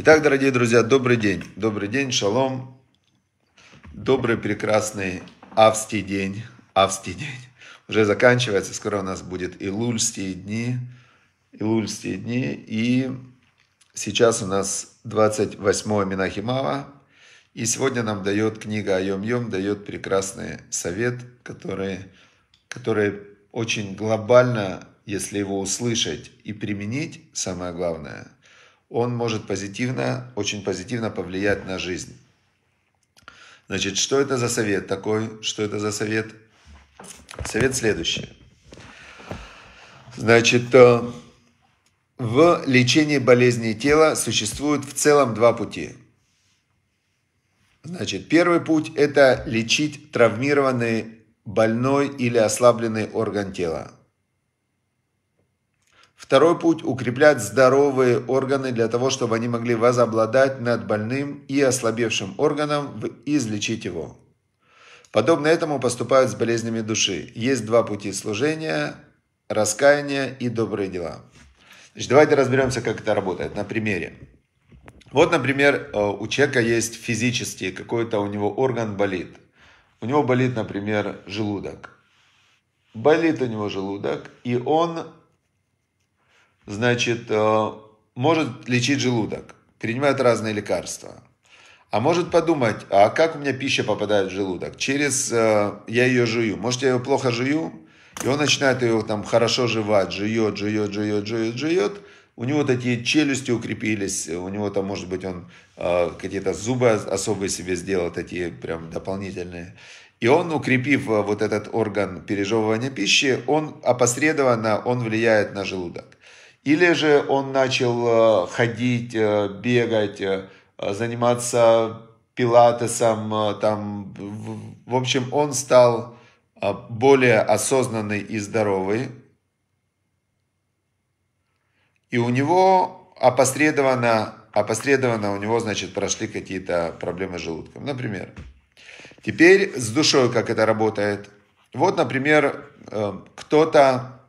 Итак, дорогие друзья, добрый день. Добрый день, шалом. Добрый, прекрасный Австий день. Австий день. Уже заканчивается, скоро у нас будет Илульские дни. Илульские дни. И сейчас у нас 28 Минахимава. И сегодня нам дает книга Айом Йом, дает прекрасный совет, который, который очень глобально, если его услышать и применить, самое главное – он может позитивно, очень позитивно повлиять на жизнь. Значит, что это за совет такой? Что это за совет? Совет следующий. Значит, э, в лечении болезней тела существуют в целом два пути. Значит, первый путь – это лечить травмированный, больной или ослабленный орган тела. Второй путь – укреплять здоровые органы для того, чтобы они могли возобладать над больным и ослабевшим органом и излечить его. Подобно этому поступают с болезнями души. Есть два пути служения – раскаяние и добрые дела. Значит, давайте разберемся, как это работает на примере. Вот, например, э, у человека есть физически какой-то у него орган болит. У него болит, например, желудок. Болит у него желудок, и он значит, э, может лечить желудок, принимает разные лекарства. А может подумать, а как у меня пища попадает в желудок? Через, э, я ее жую. Может, я ее плохо жую? И он начинает ее там хорошо жевать, жует, жует, жует, жует, жует. У него такие челюсти укрепились, у него там, может быть, он э, какие-то зубы особые себе сделал, такие прям дополнительные. И он, укрепив э, вот этот орган пережевывания пищи, он опосредованно, он влияет на желудок. Или же он начал э, ходить, э, бегать, э, заниматься пилатесом, там, в общем, он стал более осознанный и здоровый. И у него опосредованно, опосредованно у него, значит, прошли какие-то проблемы с желудком, например. Теперь с душой, как это работает. Вот, например, кто-то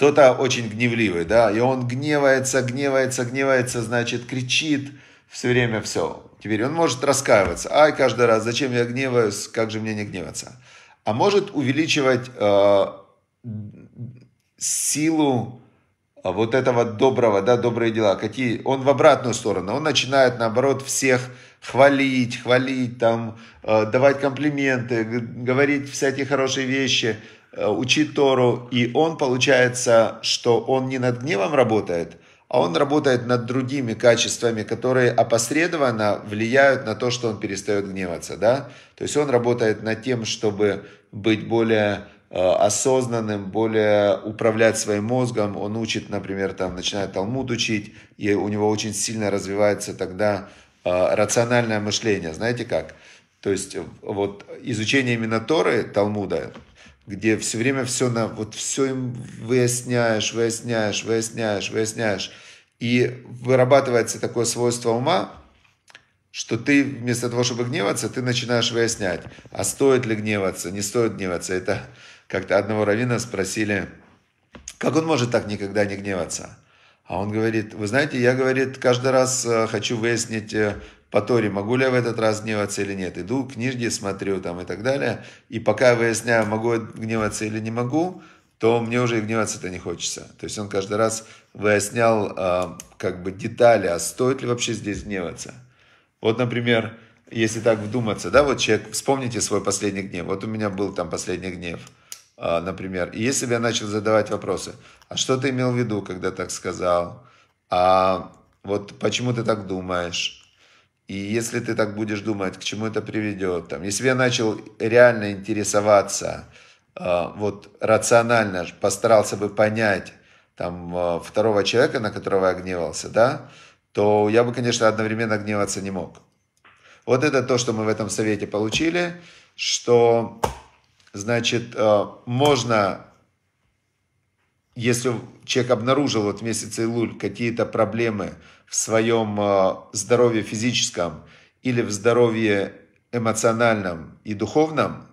кто-то очень гневливый, да, и он гневается, гневается, гневается, значит, кричит все время все. Теперь он может раскаиваться. Ай, каждый раз, зачем я гневаюсь, как же мне не гневаться? А может увеличивать э, силу э, вот этого доброго, да, добрые дела. Какие? Он в обратную сторону. Он начинает, наоборот, всех хвалить, хвалить, там, э, давать комплименты, говорить всякие хорошие вещи. Э, учит Тору, и он получается, что он не над гневом работает, а он работает над другими качествами, которые опосредованно влияют на то, что он перестает гневаться, да? То есть он работает над тем, чтобы быть более э, осознанным, более управлять своим мозгом. Он учит, например, там, начинает Талмуд учить, и у него очень сильно развивается тогда э, рациональное мышление, знаете как? То есть вот изучение именно Торы, Талмуда, где все время все на, вот все им выясняешь, выясняешь, выясняешь, выясняешь. И вырабатывается такое свойство ума, что ты вместо того, чтобы гневаться, ты начинаешь выяснять, а стоит ли гневаться, не стоит гневаться. Это как-то одного равина спросили, как он может так никогда не гневаться? А он говорит, вы знаете, я, говорит, каждый раз э, хочу выяснить, э, по Торе, могу ли я в этот раз гневаться или нет. Иду книжки, смотрю там и так далее. И пока я выясняю, могу гневаться или не могу, то мне уже и гневаться-то не хочется. То есть он каждый раз выяснял э, как бы детали, а стоит ли вообще здесь гневаться. Вот, например, если так вдуматься, да, вот человек, вспомните свой последний гнев. Вот у меня был там последний гнев, э, например. И если бы я начал задавать вопросы, а что ты имел в виду, когда так сказал? А вот почему ты так думаешь? И если ты так будешь думать, к чему это приведет, там, если я начал реально интересоваться, а, вот рационально постарался бы понять там а, второго человека, на которого я гневался, да, то я бы, конечно, одновременно гневаться не мог. Вот это то, что мы в этом совете получили, что, значит, а, можно если человек обнаружил вот в месяц Илуль какие-то проблемы в своем э, здоровье физическом или в здоровье эмоциональном и духовном,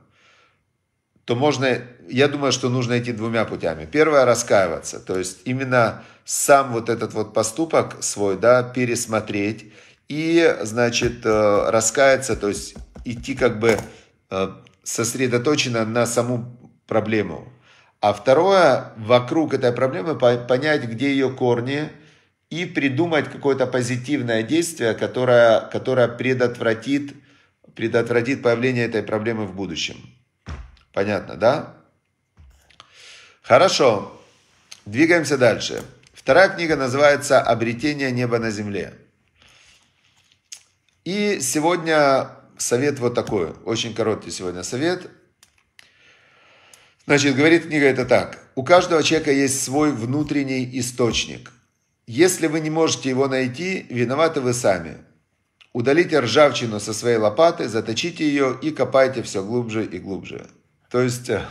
то можно, я думаю, что нужно идти двумя путями. Первое – раскаиваться, то есть именно сам вот этот вот поступок свой, да, пересмотреть и, значит, э, раскаяться, то есть идти как бы э, сосредоточенно на саму проблему, а второе, вокруг этой проблемы понять, где ее корни, и придумать какое-то позитивное действие, которое, которое предотвратит, предотвратит появление этой проблемы в будущем. Понятно, да? Хорошо. Двигаемся дальше. Вторая книга называется «Обретение неба на земле». И сегодня совет вот такой, очень короткий сегодня совет. Значит, говорит книга это так. У каждого человека есть свой внутренний источник. Если вы не можете его найти, виноваты вы сами. Удалите ржавчину со своей лопаты, заточите ее и копайте все глубже и глубже. То есть, э,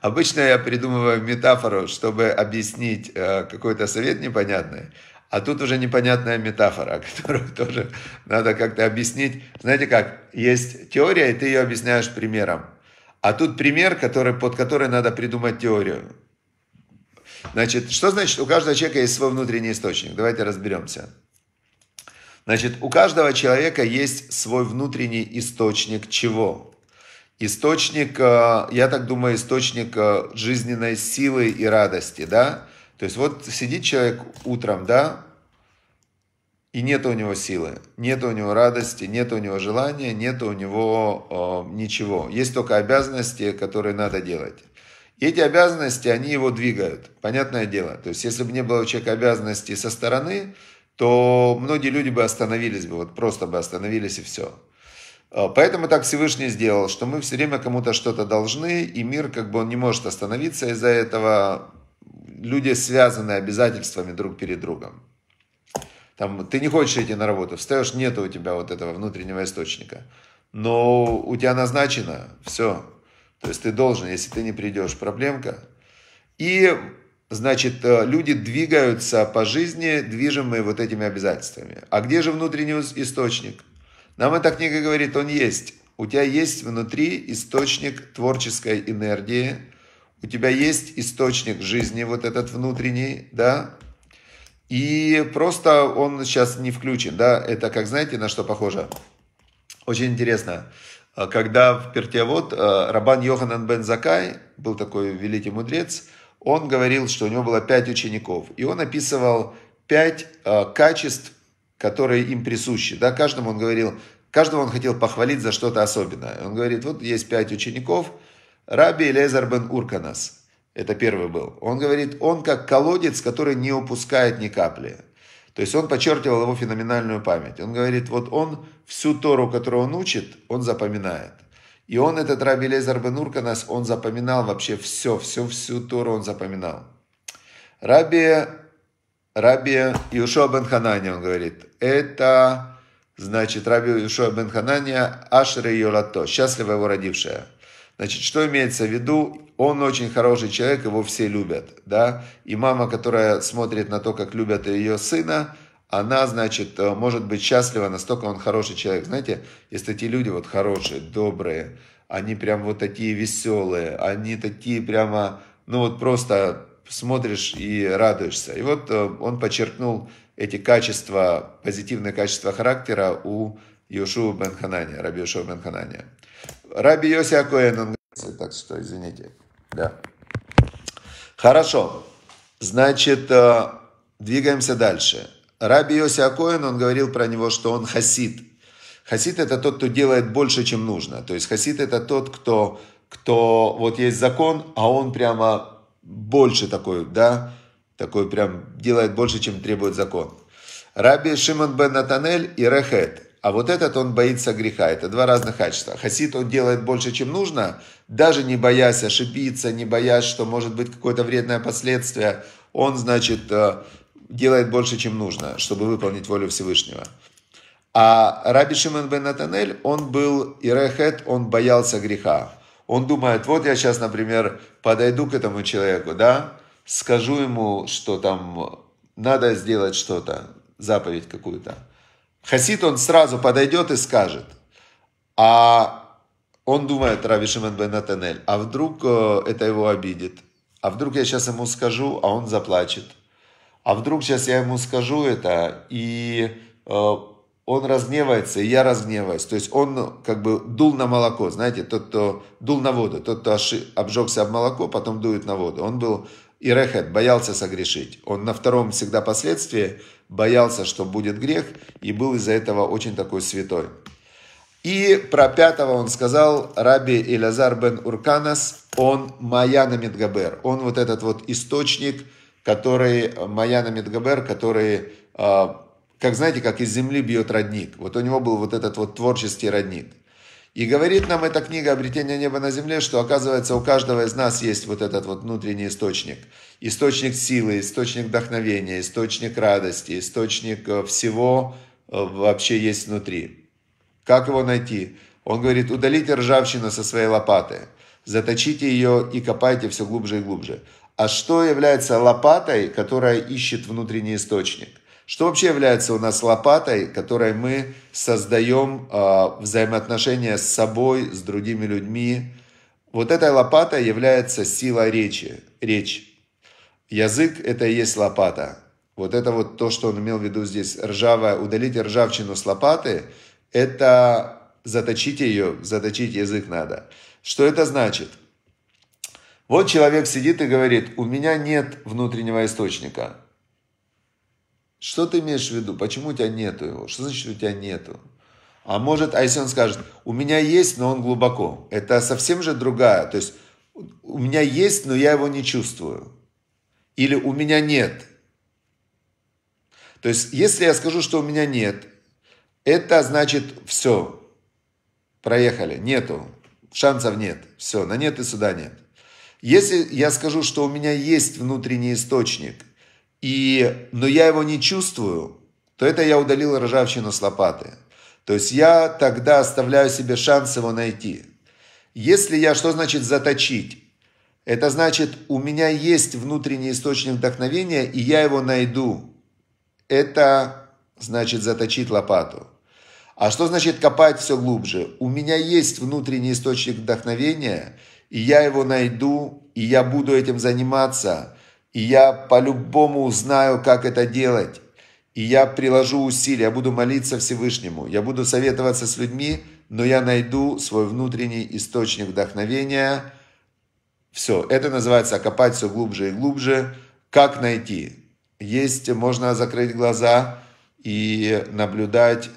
обычно я придумываю метафору, чтобы объяснить э, какой-то совет непонятный. А тут уже непонятная метафора, которую тоже надо как-то объяснить. Знаете как, есть теория, и ты ее объясняешь примером. А тут пример, который, под который надо придумать теорию. Значит, что значит, у каждого человека есть свой внутренний источник? Давайте разберемся. Значит, у каждого человека есть свой внутренний источник чего? Источник, э, я так думаю, источник э, жизненной силы и радости, да? То есть вот сидит человек утром, да, и нет у него силы, нет у него радости, нет у него желания, нет у него э, ничего. Есть только обязанности, которые надо делать. И эти обязанности, они его двигают, понятное дело. То есть, если бы не было у человека обязанностей со стороны, то многие люди бы остановились бы, вот просто бы остановились и все. Э, поэтому так Всевышний сделал, что мы все время кому-то что-то должны, и мир как бы он не может остановиться из-за этого. Люди связаны обязательствами друг перед другом. Там, ты не хочешь идти на работу, встаешь, нет у тебя вот этого внутреннего источника. Но у тебя назначено, все. То есть ты должен, если ты не придешь, проблемка. И, значит, э, люди двигаются по жизни, движимые вот этими обязательствами. А где же внутренний источник? Нам эта книга говорит, он есть. У тебя есть внутри источник творческой энергии, у тебя есть источник жизни, вот этот внутренний, да, и просто он сейчас не включен, да, это как, знаете, на что похоже? Очень интересно, а, когда в Пертиавод а, Рабан Йоханан бен Закай, был такой великий мудрец, он говорил, что у него было пять учеников, и он описывал пять а, качеств, которые им присущи, да, каждому он говорил, каждого он хотел похвалить за что-то особенное. Он говорит, вот есть пять учеников, Раби Элезар бен Урканас – это первый был. Он говорит, он как колодец, который не упускает ни капли. То есть он подчеркивал его феноменальную память. Он говорит, вот он всю Тору, которую он учит, он запоминает. И он, этот Раби Лезар бен Урканас, он запоминал вообще все, все, всю Тору он запоминал. Раби, Раби Иушуа бен Ханани, он говорит, это, значит, Раби Иушуа бен Ханани, Ашре Йолато, счастливая его родившая. Значит, что имеется в виду? Он очень хороший человек, его все любят, да? И мама, которая смотрит на то, как любят ее сына, она, значит, э, может быть счастлива, настолько он хороший человек. Знаете, если эти люди вот хорошие, добрые, они прям вот такие веселые, они такие прямо, ну вот просто смотришь и радуешься. И вот э, он подчеркнул эти качества, позитивные качества характера у Иошуа бен Хананя, Раби Иошуа бен Хананя, Раби Йоси Акоэн, он так что извините. Да. Хорошо. Значит, э, двигаемся дальше. Раби Йоси Акоэн, он говорил про него, что он хасид. Хасид это тот, кто делает больше, чем нужно. То есть хасид это тот, кто, кто вот есть закон, а он прямо больше такой, да, такой прям делает больше, чем требует закон. Раби Шимон бен Натанель и Рехет а вот этот он боится греха. Это два разных качества. Хасид он делает больше, чем нужно, даже не боясь ошибиться, не боясь, что может быть какое-то вредное последствие. Он, значит, э, делает больше, чем нужно, чтобы выполнить волю Всевышнего. А Раби Шимон бен Натанель, он был ирехет, он боялся греха. Он думает, вот я сейчас, например, подойду к этому человеку, да, скажу ему, что там надо сделать что-то, заповедь какую-то. Хасид, он сразу подойдет и скажет, а он думает, Рави Шимон бен Атанель, а вдруг э, это его обидит, а вдруг я сейчас ему скажу, а он заплачет, а вдруг сейчас я ему скажу это, и э, он разгневается, и я разгневаюсь. То есть он как бы дул на молоко, знаете, тот, кто дул на воду, тот, кто обжегся об молоко, потом дует на воду. Он был и Рехет боялся согрешить. Он на втором всегда последствии боялся, что будет грех, и был из-за этого очень такой святой. И про пятого он сказал, Раби Элязар бен Урканас, он Маяна Медгабер. Он вот этот вот источник, который, э, Маяна Медгабер, который, э, как знаете, как из земли бьет родник. Вот у него был вот этот вот творческий родник. И говорит нам эта книга «Обретение неба на земле», что оказывается у каждого из нас есть вот этот вот внутренний источник. Источник силы, источник вдохновения, источник радости, источник э, всего э, вообще есть внутри. Как его найти? Он говорит, удалите ржавчину со своей лопаты, заточите ее и копайте все глубже и глубже. А что является лопатой, которая ищет внутренний источник? Что вообще является у нас лопатой, которой мы создаем э, взаимоотношения с собой, с другими людьми? Вот этой лопатой является сила речи, речь. Язык – это и есть лопата. Вот это вот то, что он имел в виду здесь, ржавая, удалить ржавчину с лопаты, это заточить ее, заточить язык надо. Что это значит? Вот человек сидит и говорит, у меня нет внутреннего источника. Что ты имеешь в виду? Почему у тебя нету его? Что значит у тебя нету? А может, а если он скажет, у меня есть, но он глубоко. Это совсем же другая. То есть, у меня есть, но я его не чувствую. Или у меня нет. То есть, если я скажу, что у меня нет, это значит все. Проехали, нету. Шансов нет. Все, на нет и сюда нет. Если я скажу, что у меня есть внутренний источник – и, но я его не чувствую, то это я удалил ржавчину с лопаты. То есть я тогда оставляю себе шанс его найти. Если я, что значит заточить? Это значит, у меня есть внутренний источник вдохновения, и я его найду. Это значит заточить лопату. А что значит копать все глубже? У меня есть внутренний источник вдохновения, и я его найду, и я буду этим заниматься – и я по-любому узнаю, как это делать. И я приложу усилия, я буду молиться Всевышнему, я буду советоваться с людьми, но я найду свой внутренний источник вдохновения. Все, это называется копать все глубже и глубже. Как найти? Есть, можно закрыть глаза и наблюдать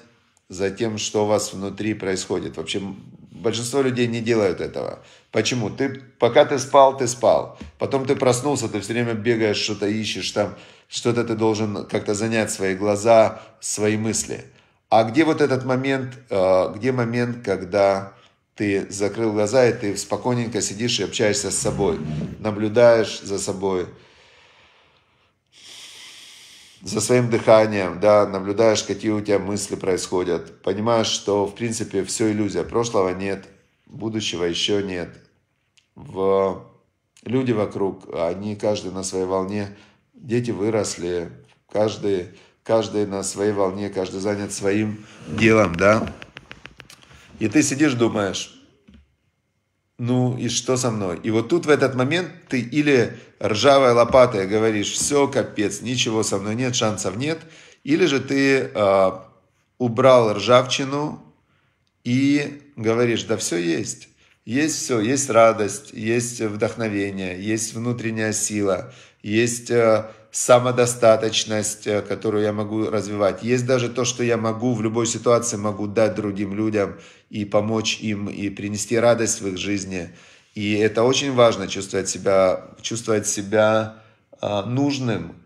за тем, что у вас внутри происходит. Вообще большинство людей не делают этого. Почему? Ты, пока ты спал, ты спал. Потом ты проснулся, ты все время бегаешь, что-то ищешь там, что-то ты должен как-то занять свои глаза, свои мысли. А где вот этот момент, э, где момент, когда ты закрыл глаза и ты спокойненько сидишь и общаешься с собой, наблюдаешь за собой, за своим дыханием, да, наблюдаешь, какие у тебя мысли происходят, понимаешь, что, в принципе, все иллюзия, прошлого нет, будущего еще нет, в люди вокруг, они каждый на своей волне, дети выросли, каждый, каждый на своей волне, каждый занят своим делом, да. И ты сидишь, думаешь, ну и что со мной? И вот тут в этот момент ты или ржавая лопата и говоришь, все, капец, ничего со мной нет, шансов нет, или же ты э, убрал ржавчину и говоришь, да все есть есть все, есть радость, есть вдохновение, есть внутренняя сила, есть э, самодостаточность, э, которую я могу развивать. Есть даже то, что я могу в любой ситуации могу дать другим людям и помочь им, и принести радость в их жизни. И это очень важно, чувствовать себя, чувствовать себя а, нужным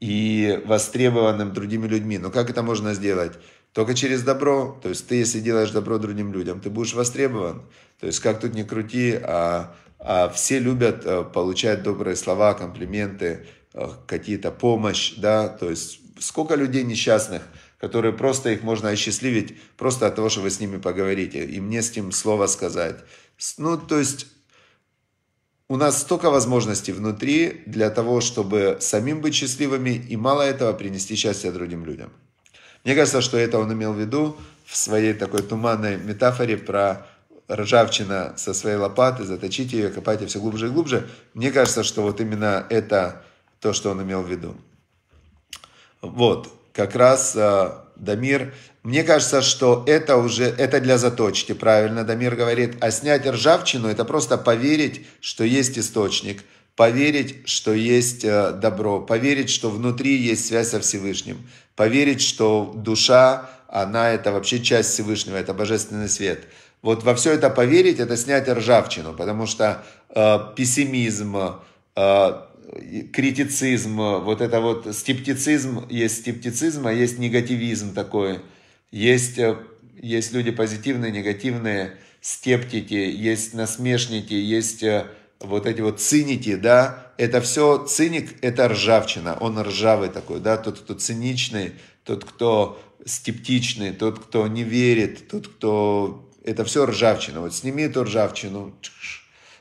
и востребованным другими людьми. Но как это можно сделать? Только через добро, то есть ты, если делаешь добро другим людям, ты будешь востребован. То есть как тут ни крути, а, а все любят э, получать добрые слова, комплименты, э, какие-то помощь, да, то есть сколько людей несчастных, которые просто их можно осчастливить просто от того, что вы с ними поговорите, и мне с ним слово сказать. Ну, то есть у нас столько возможностей внутри для того, чтобы самим быть счастливыми и мало этого принести счастье другим людям. Мне кажется, что это он имел в виду в своей такой туманной метафоре про ржавчина со своей лопаты, заточите ее, копайте все глубже и глубже. Мне кажется, что вот именно это то, что он имел в виду. Вот, как раз э, Дамир, мне кажется, что это уже, это для заточки, правильно, Дамир говорит, а снять ржавчину, это просто поверить, что есть источник – поверить, что есть э, добро, поверить, что внутри есть связь со Всевышним, поверить, что душа, она это вообще часть Всевышнего, это божественный свет. Вот во все это поверить, это снять ржавчину, потому что э, пессимизм, э, критицизм, вот это вот скептицизм, есть скептицизм, а есть негативизм такой, есть, э, есть люди позитивные, негативные, скептики, есть насмешники, есть э, вот эти вот циники, да, это все циник, это ржавчина, он ржавый такой, да, тот, кто циничный, тот, кто скептичный, тот, кто не верит, тот, кто... Это все ржавчина. Вот сними эту ржавчину,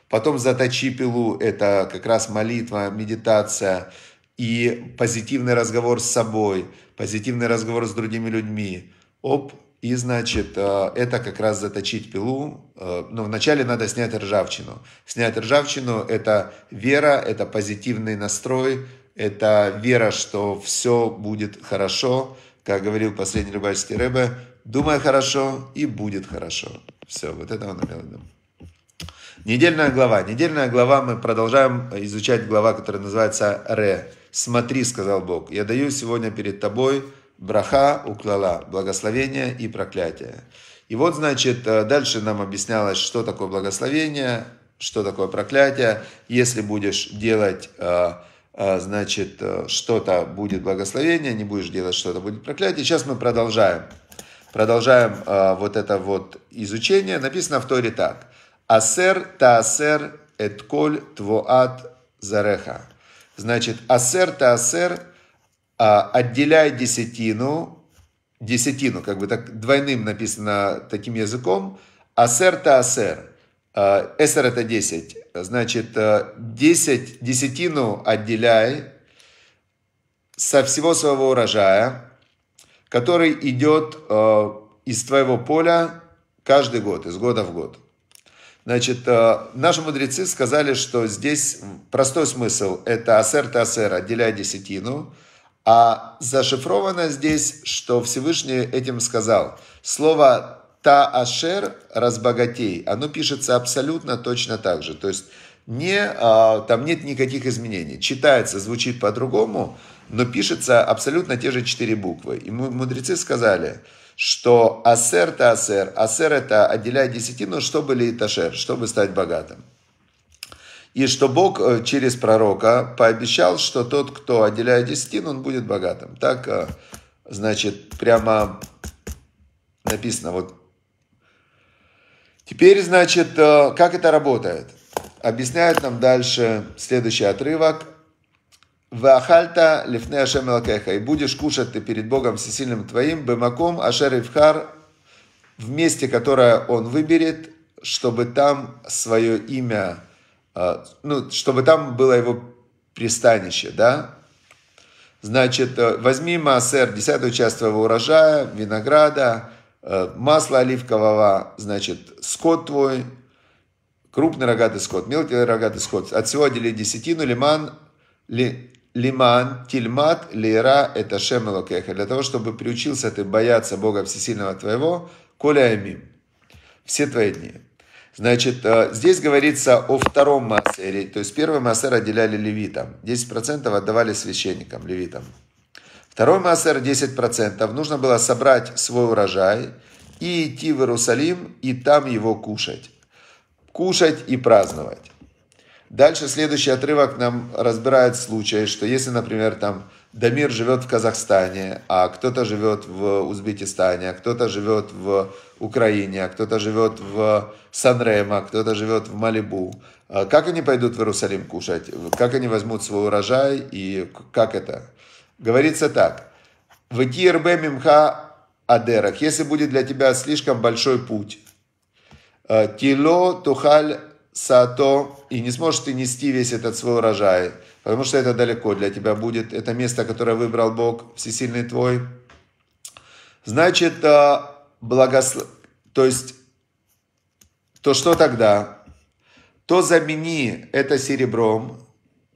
потом заточи пилу, это как раз молитва, медитация и позитивный разговор с собой, позитивный разговор с другими людьми. Оп, и, значит, э, это как раз заточить пилу. Э, но вначале надо снять ржавчину. Снять ржавчину – это вера, это позитивный настрой, это вера, что все будет хорошо. Как говорил последний рыбачский рыбе, думай хорошо и будет хорошо. Все, вот это он имел в виду. Недельная глава. Недельная глава, мы продолжаем изучать глава, которая называется «Ре». «Смотри», — сказал Бог, — «я даю сегодня перед тобой браха, уклала, благословение и проклятие. И вот, значит, э, дальше нам объяснялось, что такое благословение, что такое проклятие. Если будешь делать, э, э, значит, что-то будет благословение, не будешь делать что-то будет проклятие. Сейчас мы продолжаем. Продолжаем вот это вот изучение. Написано в Торе так. Асер таасер этколь твоат зареха. Значит, асер таасер – а, отделяй десятину, десятину, как бы так двойным написано таким языком, асерта асер, эсер а, это 10, значит а, десять десятину отделяй со всего своего урожая, который идет из твоего поля каждый год, из года в год. Значит, наши мудрецы сказали, что здесь простой смысл – это асер-тасер, отделяй десятину – а зашифровано здесь, что Всевышний этим сказал. Слово «таашер» – «разбогатей», оно пишется абсолютно точно так же. То есть не, а, там нет никаких изменений. Читается, звучит по-другому, но пишется абсолютно те же четыре буквы. И мудрецы сказали, что «асер» – «таасер», «асер» – это «отделяй десятину», чтобы ли «ташер», чтобы стать богатым. И что Бог э, через пророка пообещал, что тот, кто отделяет десятину, он будет богатым. Так, э, значит, прямо написано вот. Теперь, значит, э, как это работает? Объясняет нам дальше следующий отрывок. Вахальта лифне Ашем И будешь кушать ты перед Богом всесильным твоим, бемаком Ашер Ивхар, в месте, которое он выберет, чтобы там свое имя а, ну, чтобы там было его пристанище, да. Значит, э, возьми массер, десятую часть твоего урожая, винограда, э, масла оливкового, значит, скот твой, крупный рогатый скот, мелкий рогатый скот. От всего отдели десятину, лиман, ли, лиман, тильмат, лира, это шемелокеха. Для того, чтобы приучился ты бояться Бога Всесильного твоего, коля амим. Все твои дни. Значит, э, здесь говорится о втором массере, то есть первый массер отделяли левитам, 10% отдавали священникам, левитам. Второй массер 10%, нужно было собрать свой урожай и идти в Иерусалим и там его кушать. Кушать и праздновать. Дальше следующий отрывок нам разбирает случай, что если, например, там Дамир живет в Казахстане, а кто-то живет в Узбекистане, а кто-то живет в Украине, а кто-то живет в Санремо, а кто-то живет в Малибу. А как они пойдут в Иерусалим кушать? Как они возьмут свой урожай? И как это? Говорится так. В Тирбе Мимха Адерах. Если будет для тебя слишком большой путь, э, Тило Тухаль сато, и не сможешь ты нести весь этот свой урожай, потому что это далеко для тебя будет, это место, которое выбрал Бог, всесильный твой. Значит, э, благослов... То есть, то что тогда? То замени это серебром,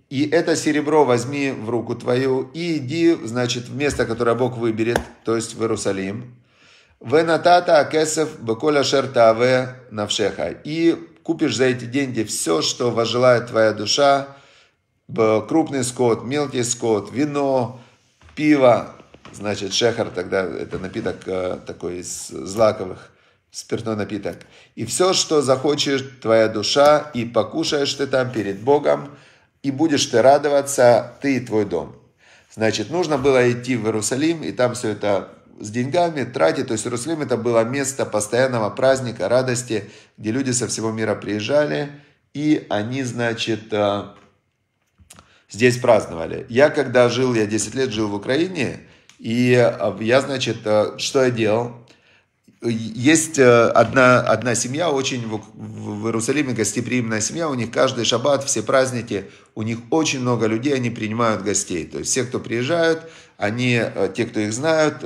и это серебро возьми в руку твою, и иди, значит, в место, которое Бог выберет, то есть в Иерусалим. Венатата акесов беколя шертаве навшеха. И Купишь за эти деньги все, что вожелает твоя душа. Крупный скот, мелкий скот, вино, пиво. Значит, шехар тогда это напиток э, такой из злаковых, спиртной напиток. И все, что захочешь твоя душа, и покушаешь ты там перед Богом, и будешь ты радоваться, ты и твой дом. Значит, нужно было идти в Иерусалим и там все это с деньгами, тратить. То есть Иерусалим это было место постоянного праздника, радости, где люди со всего мира приезжали, и они, значит, э, здесь праздновали. Я когда жил, я 10 лет жил в Украине, и э, я, значит, э, что я делал? Есть одна, одна семья, очень в, в Иерусалиме гостеприимная семья, у них каждый шаббат, все праздники, у них очень много людей, они принимают гостей. То есть все, кто приезжают, они, те, кто их знают,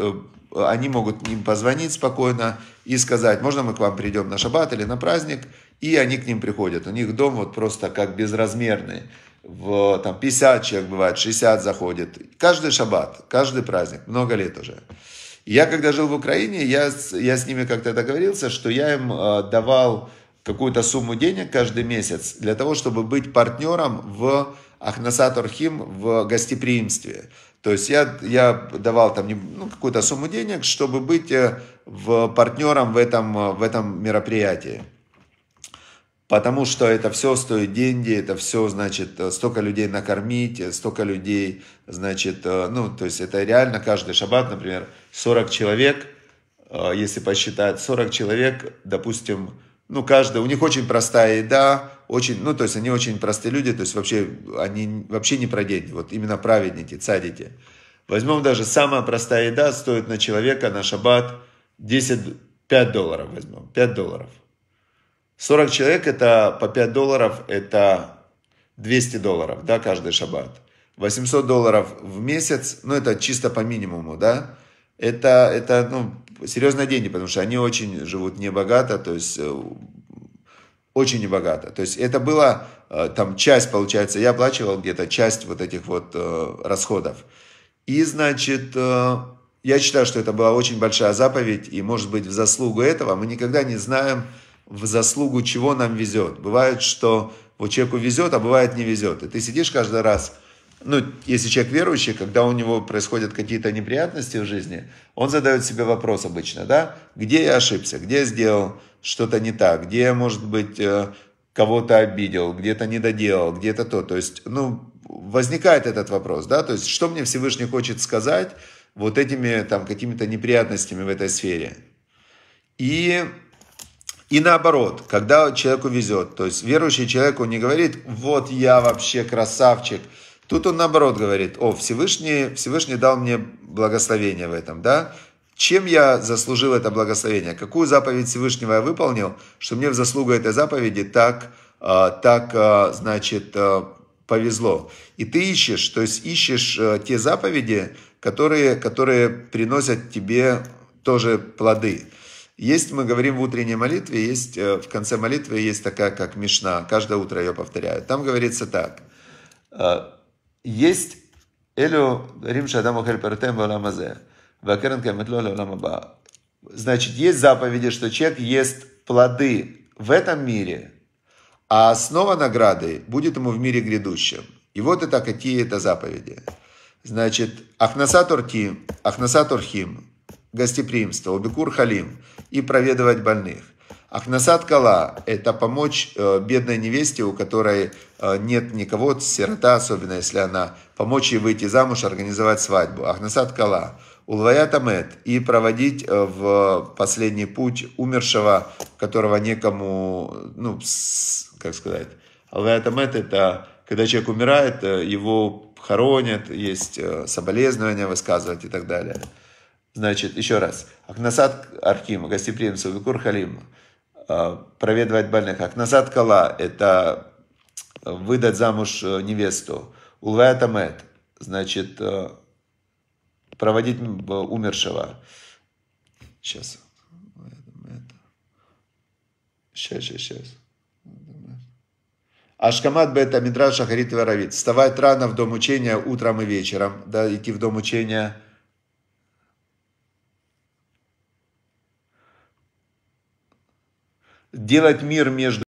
они могут им позвонить спокойно и сказать, можно мы к вам придем на шаббат или на праздник, и они к ним приходят. У них дом вот просто как безразмерный. В, там 50 человек бывает, 60 заходит. Каждый шаббат, каждый праздник, много лет уже. Я когда жил в Украине, я, я с ними как-то договорился, что я им э, давал какую-то сумму денег каждый месяц для того, чтобы быть партнером в Ахнасат Орхим в гостеприимстве. То есть я, я давал там ну, какую-то сумму денег, чтобы быть э, в, партнером в этом, э, в этом мероприятии. Потому что это все стоит деньги, это все, значит, э, столько людей накормить, столько людей, значит, ну, то есть это реально каждый шаббат, например, 40 человек, если посчитать, 40 человек, допустим, ну, каждый, у них очень простая еда, очень, ну, то есть они очень простые люди, то есть вообще, они вообще не про деньги, вот именно праведники, цадики. Возьмем даже самая простая еда, стоит на человека, на шаббат 10, 5 долларов возьмем, 5 долларов. 40 человек это по 5 долларов, это 200 долларов, да, каждый шаббат. 800 долларов в месяц, ну, это чисто по минимуму, да, это, это ну, серьезные деньги, потому что они очень живут небогато, то есть э, очень небогато. То есть это была э, там часть, получается, я оплачивал где-то часть вот этих вот э, расходов. И, значит, э, я считаю, что это была очень большая заповедь, и, может быть, в заслугу этого мы никогда не знаем, в заслугу чего нам везет. Бывает, что вот человеку везет, а бывает не везет. И ты сидишь каждый раз – ну, если человек верующий, когда у него происходят какие-то неприятности в жизни, он задает себе вопрос обычно, да, где я ошибся, где я сделал что-то не так, где я, может быть, э, кого-то обидел, где-то не доделал, где-то то. То есть, ну, возникает этот вопрос, да, то есть, что мне Всевышний хочет сказать вот этими там какими-то неприятностями в этой сфере. И и наоборот, когда человеку везет, то есть верующий человек, он не говорит, вот я вообще красавчик, Тут он наоборот говорит, о, Всевышний, Всевышний дал мне благословение в этом, да? Чем я заслужил это благословение? Какую заповедь Всевышнего я выполнил, что мне в заслугу этой заповеди так, а, так а, значит, а, повезло. И ты ищешь, то есть ищешь те заповеди, которые, которые приносят тебе тоже плоды. Есть, мы говорим в утренней молитве, есть э, в конце молитвы есть такая, как Мишна, каждое утро ее повторяют. Там говорится так есть Элю Рим Шадам Охель Партем Валамазе. Вакерен Каметло Лаламаба. Значит, есть заповеди, что человек ест плоды в этом мире, а основа награды будет ему в мире грядущем. И вот это какие это заповеди. Значит, Ахнаса Турхим, Ахнаса Турхим, гостеприимство, Убикур Халим и проведывать больных. Акнасат Кала – это помочь э, бедной невесте, у которой э, нет никого, сирота, особенно если она, помочь ей выйти замуж, организовать свадьбу. Акнасат Кала – Улваят и проводить э, в последний путь умершего, которого некому, ну, как сказать, улваятамет – это когда человек умирает, его хоронят, есть соболезнования высказывать и так далее. Значит, еще раз. Акнасат Архима, гостеприимство, Викур Халима. Э, проведывать больных. Акназат кала – это выдать замуж э, невесту. Улваятамет – значит, э, проводить умершего. Сейчас. Сейчас, сейчас, сейчас. Ашкамат бета мидраш шахарит варавит. Вставать рано в дом учения утром и вечером. Да, идти в дом учения – делать мир между